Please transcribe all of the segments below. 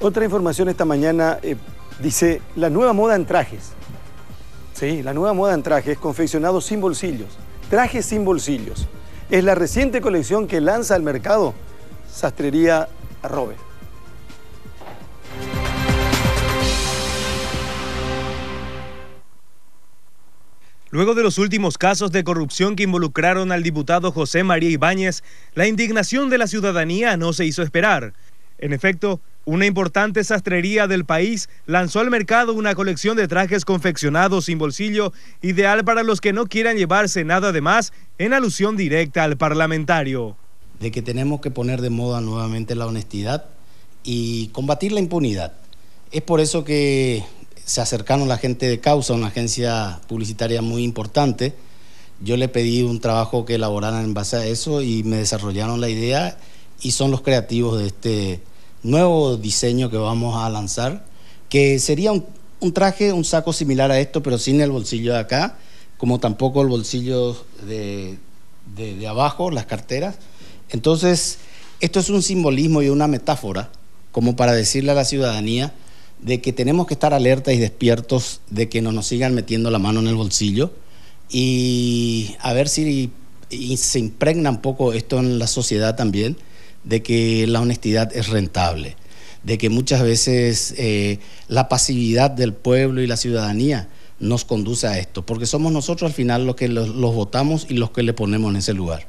Otra información esta mañana eh, dice la nueva moda en trajes. Sí, la nueva moda en trajes confeccionados sin bolsillos. Trajes sin bolsillos. Es la reciente colección que lanza al mercado Sastrería Robert. Luego de los últimos casos de corrupción que involucraron al diputado José María Ibáñez, la indignación de la ciudadanía no se hizo esperar. En efecto, una importante sastrería del país lanzó al mercado una colección de trajes confeccionados sin bolsillo, ideal para los que no quieran llevarse nada de más, en alusión directa al parlamentario. De que tenemos que poner de moda nuevamente la honestidad y combatir la impunidad. Es por eso que se acercaron la gente de Causa, una agencia publicitaria muy importante. Yo le pedí un trabajo que elaboraran en base a eso y me desarrollaron la idea y son los creativos de este nuevo diseño que vamos a lanzar, que sería un, traje, un saco similar a esto, pero sin el bolsillo de acá, como tampoco el bolsillo de, abajo, las carteras. Entonces, esto es un simbolismo y una metáfora, como para decirle a la ciudadanía de que tenemos que estar alertas y despiertos de que no nos sigan metiendo la mano en el bolsillo y a ver si se impregna un poco esto en la sociedad también de que la honestidad es rentable, de que muchas veces eh, la pasividad del pueblo y la ciudadanía nos conduce a esto, porque somos nosotros al final los que los, votamos y los que le ponemos en ese lugar.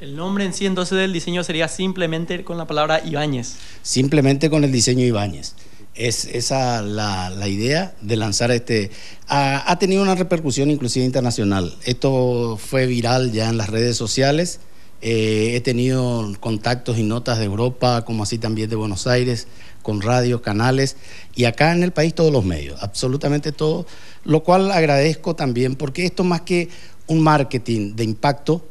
El nombre en sí entonces del diseño sería simplemente con la palabra Ibáñez. Simplemente con el diseño Ibáñez. Es esa la, la idea de lanzar este... ha, tenido una repercusión inclusive internacional. Esto fue viral ya en las redes sociales eh, he tenido contactos y notas de Europa, como así también de Buenos Aires, con radios, canales, y acá en el país todos los medios, absolutamente todos, lo cual agradezco también porque esto más que un marketing de impacto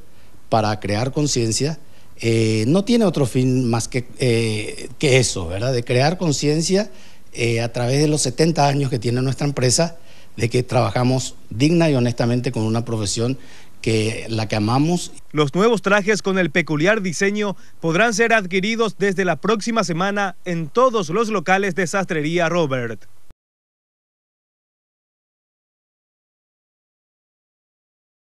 para crear conciencia, eh, no tiene otro fin más que, eh, que eso, ¿verdad? De crear conciencia a través de los 70 años que tiene nuestra empresa, de que trabajamos digna y honestamente con una profesión la que amamos. Los nuevos trajes con el peculiar diseño podrán ser adquiridos desde la próxima semana en todos los locales de Sastrería Robert.